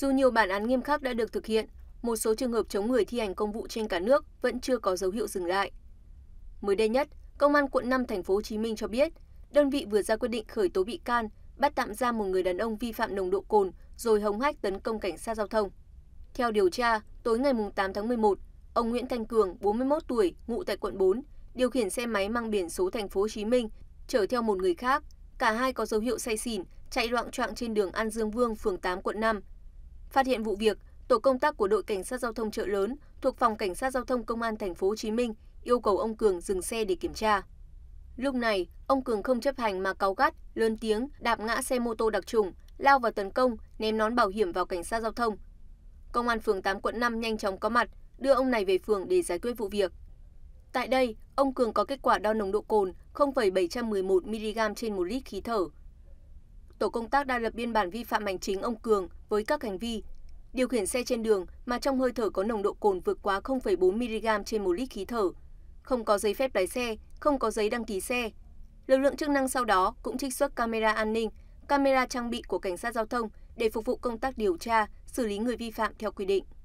dù nhiều bản án nghiêm khắc đã được thực hiện một số trường hợp chống người thi hành công vụ trên cả nước vẫn chưa có dấu hiệu dừng lại mới đây nhất công an quận 5 thành phố Hồ Chí Minh cho biết đơn vị vừa ra quyết định khởi tố bị can bắt tạm giam một người đàn ông vi phạm nồng độ cồn rồi hống hách tấn công cảnh sát giao thông theo điều tra tối ngày 8 tháng 11 ông Nguyễn Thanh Cường 41 tuổi ngụ tại quận 4 điều khiển xe máy mang biển số thành phố Hồ Chí Minh chở theo một người khác cả hai có dấu hiệu say xỉn chạy loạn choạng trên đường An Dương Vương phường 8 quận 5 phát hiện vụ việc tổ công tác của đội cảnh sát giao thông chợ lớn thuộc phòng cảnh sát giao thông công an thành phố Hồ Chí Minh yêu cầu ông cường dừng xe để kiểm tra lúc này ông cường không chấp hành mà cáu gắt lớn tiếng đạp ngã xe mô tô đặc trùng lao vào tấn công ném nón bảo hiểm vào cảnh sát giao thông công an phường 8 quận 5 nhanh chóng có mặt đưa ông này về phường để giải quyết vụ việc tại đây ông cường có kết quả đo nồng độ cồn 0,711 mg trên 1 lít khí thở tổ công tác đã lập biên bản vi phạm hành chính ông cường với các hành vi điều khiển xe trên đường mà trong hơi thở có nồng độ cồn vượt quá 0,4 mg trên một lít khí thở không có giấy phép lái xe không có giấy đăng ký xe lực lượng chức năng sau đó cũng trích xuất camera an ninh camera trang bị của cảnh sát giao thông để phục vụ công tác điều tra xử lý người vi phạm theo quy định